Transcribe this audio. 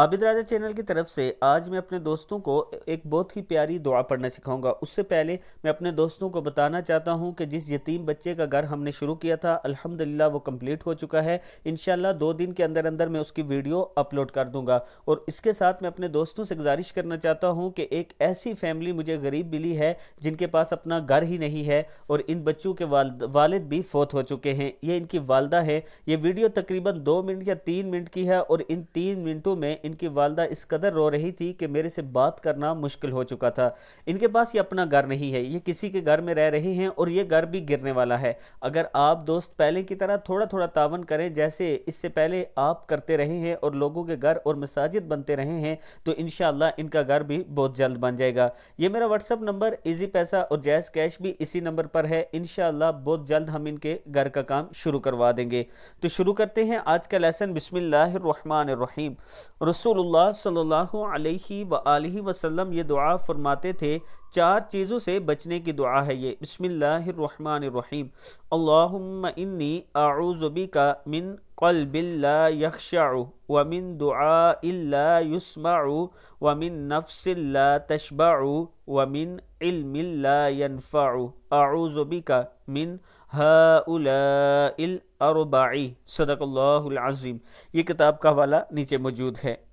आबिद राजा channel की तरफ से आज मैं अपने दोस्तों को एक बहुत ही प्यारी दुआ पढ़ना सिखाऊंगा उससे पहले मैं अपने दोस्तों को बताना चाहता हूं कि जिस यतीम बच्चे का घर हमने शुरू किया था अल्हम्दुलिल्लाह वो कंप्लीट हो चुका है इन दो दिन के अंदर अंदर मैं उसकी वीडियो अपलोड कर दूंगा और इसके साथ मैं अपने दोस्तों से गुजारिश करना चाहता हूँ कि एक ऐसी फैमिली मुझे गरीब मिली है जिनके पास अपना घर ही नहीं है और इन बच्चों के वाल भी फोत हो चुके हैं ये इनकी वालदा है ये वीडियो तकरीबन दो मिनट या तीन मिनट की है और इन तीन मिनटों में इनकी वालदा इस कदर रो रही थी कि मेरे से बात करना मुश्किल हो चुका था इनके पास ये अपना घर नहीं है ये किसी के घर में रह रहे हैं और ये घर भी गिरने वाला है अगर आप दोस्त पहले की तरह थोड़ा थोड़ा तावन करें जैसे इससे पहले आप करते रहे हैं और लोगों के घर और मसाजिद बनते रहे हैं तो इन इनका घर भी बहुत जल्द बन जाएगा ये मेरा व्हाट्सअप नंबर ईजी पैसा और जैस कैश भी इसी नंबर पर है इन बहुत जल्द हम इनके घर का काम शुरू करवा देंगे तो शुरू करते हैं आज का लेसन बिसमीम रसूलुल्लाह सल्लल्लाहु अलैहि व वसल्लम ये दुआ फरमाते थे चार चीज़ों से बचने की दुआ है ये बसमीम अल्लाम इन्नी आउज़बी का मिन قلب لا يخشع ومن دعاء لا يسمع ومن نفس لا تشبع ومن علم لا ينفع أعوذ بك من هؤلاء صدق الله العظيم یہ کتاب کا حوالہ نیچے موجود ہے